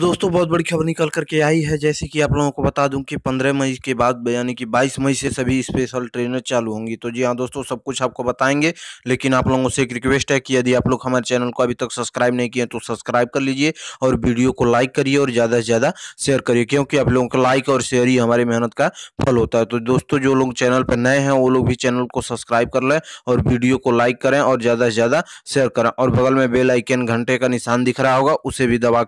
दोस्तों बहुत बड़ी खबर निकल करके आई है जैसे कि आप लोगों को बता दूं कि 15 मई के बाद यानी कि 22 मई से सभी स्पेशल ट्रेनें चालू होंगी तो जी हाँ दोस्तों सब कुछ आपको बताएंगे लेकिन आप लोगों से एक रिक्वेस्ट है कि यदि आप लोग हमारे चैनल को अभी तक सब्सक्राइब नहीं किए तो सब्सक्राइब कर लीजिए और वीडियो को लाइक करिए और ज़्यादा से ज़्यादा शेयर करिए क्योंकि आप लोगों का लाइक और शेयर ही हमारी मेहनत का फल होता है तो दोस्तों जो लोग चैनल पर नए हैं वो लोग भी चैनल को सब्सक्राइब कर लें और वीडियो को लाइक करें और ज़्यादा से ज़्यादा शेयर करें और बगल में बेलाइकन घंटे का निशान दिख रहा होगा उसे भी दबा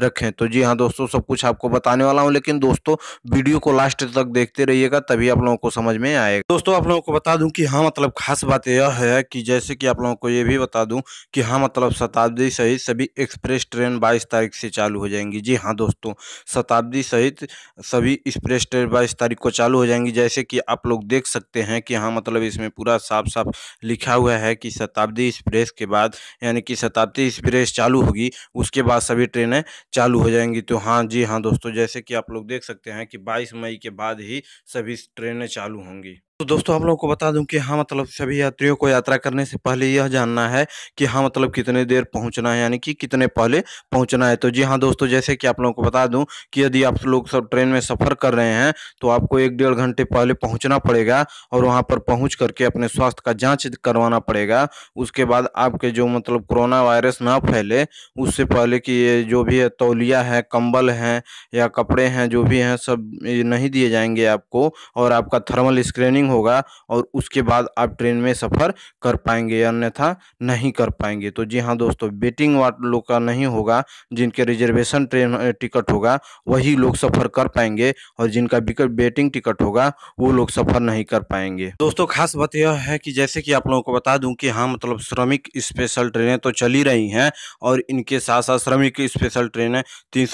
रखें तो जी हाँ दोस्तों सब कुछ आपको बताने वाला हूँ लेकिन दोस्तों वीडियो को लास्ट तक देखते रहिएगा तभी आप लोगों को समझ में आएगा दोस्तों आप लोगों को बता दूँ कि हाँ मतलब खास बात यह है कि जैसे कि आप लोगों को ये भी बता दूँ कि हाँ मतलब शताब्दी सहित सभी एक्सप्रेस ट्रेन बाईस तारीख से चालू हो जाएंगी जी हाँ दोस्तों शताब्दी सहित सभी एक्सप्रेस ट्रेन बाईस तारीख को चालू हो जाएंगी जैसे कि आप लोग देख सकते हैं कि हाँ मतलब इसमें पूरा साफ साफ लिखा हुआ है कि शताब्दी एक्सप्रेस के बाद यानी कि शताब्दी एक्सप्रेस चालू होगी उसके बाद सभी ट्रेनें चालू हो जाएंगी तो हाँ जी हाँ दोस्तों जैसे कि आप लोग देख सकते हैं कि 22 मई के बाद ही सभी ट्रेनें चालू होंगी तो दोस्तों हम लोग को बता दूं कि हाँ मतलब सभी यात्रियों को यात्रा करने से पहले यह जानना है कि हाँ मतलब कितने देर पहुंचना है यानी कि कितने पहले पहुंचना है तो जी हाँ दोस्तों जैसे कि आप लोगों को बता दूं कि यदि आप लोग सब ट्रेन में सफ़र कर रहे हैं तो आपको एक डेढ़ घंटे पहले पहुँचना पड़ेगा और वहाँ पर पहुँच करके अपने स्वास्थ्य का जाँच करवाना पड़ेगा उसके बाद आपके जो मतलब कोरोना वायरस ना फैले उससे पहले कि ये जो भी है तौलिया है कम्बल हैं या कपड़े हैं जो भी हैं सब नहीं दिए जाएंगे आपको और आपका थर्मल स्क्रीनिंग होगा और उसके बाद आप ट्रेन में सफ़र कर पाएंगे अन्यथा नहीं कर पाएंगे तो जी हाँ दोस्तों वेटिंग लोग का नहीं होगा जिनके रिजर्वेशन ट्रेन टिकट होगा वही लोग सफ़र कर पाएंगे और जिनका वेटिंग टिकट होगा वो लोग सफ़र नहीं कर पाएंगे दोस्तों खास बात यह है कि जैसे कि आप लोगों को बता दूँ कि हाँ मतलब श्रमिक स्पेशल ट्रेनें तो चली रही हैं और इनके साथ साथ श्रमिक स्पेशल ट्रेनें तीन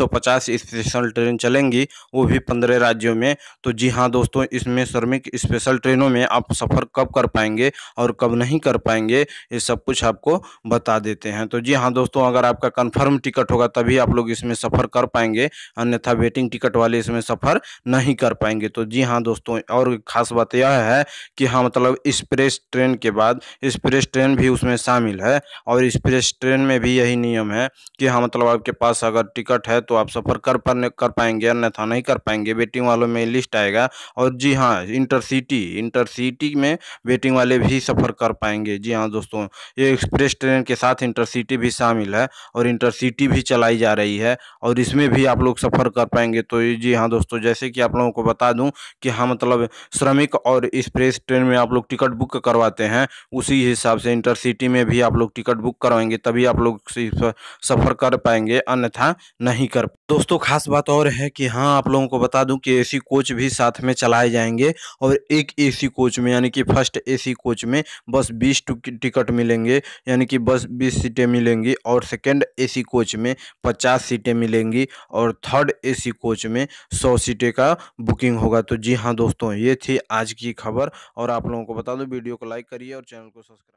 स्पेशल ट्रेन चलेंगी वो भी पंद्रह राज्यों में तो जी हाँ दोस्तों इसमें श्रमिक स्पेशल ट्रेनों में आप सफ़र कब कर पाएंगे और कब नहीं कर पाएंगे ये सब कुछ आपको बता देते हैं तो जी हाँ दोस्तों अगर आपका कन्फर्म टिकट होगा तभी आप लोग इसमें सफ़र कर पाएंगे अन्यथा वेटिंग टिकट वाले इसमें सफ़र नहीं कर पाएंगे तो जी हाँ दोस्तों और ख़ास बात यह है कि हाँ मतलब एक्सप्रेस ट्रेन के बाद एक्सप्रेस ट्रेन भी उसमें शामिल है और एक्सप्रेस ट्रेन में भी यही नियम है कि हाँ मतलब आपके पास अगर टिकट है तो आप सफ़र कर पाने कर पाएंगे अन्यथा नहीं कर पाएंगे वेटिंग वालों में लिस्ट आएगा और जी हाँ इंटरसिटी इंटरसिटी में वेटिंग वाले भी सफ़र कर पाएंगे जी हाँ दोस्तों ये एक्सप्रेस ट्रेन के साथ इंटरसिटी भी शामिल है और इंटरसिटी भी चलाई जा रही है और इसमें भी आप लोग सफ़र कर पाएंगे तो जी हाँ दोस्तों जैसे कि आप लोगों को बता दूँ कि हाँ मतलब श्रमिक और एक्सप्रेस ट्रेन में आप लोग टिकट बुक करवाते हैं उसी हिसाब से इंटरसिटी में भी आप लोग टिकट बुक करवाएंगे तभी आप लोग सफ़र कर पाएंगे अन्यथा नहीं कर दोस्तों खास बात और है कि हाँ आप लोगों को बता दूं कि एसी कोच भी साथ में चलाए जाएंगे और एक एसी कोच में यानी कि फर्स्ट एसी कोच में बस बीस टिकट मिलेंगे यानी कि बस बीस सीटें मिलेंगी और सेकेंड एसी कोच में पचास सीटें मिलेंगी और थर्ड एसी कोच में सौ सीटें का बुकिंग होगा तो जी हाँ दोस्तों ये थी आज की खबर और आप लोगों को बता दो वीडियो को लाइक करिए और चैनल को सब्सक्राइब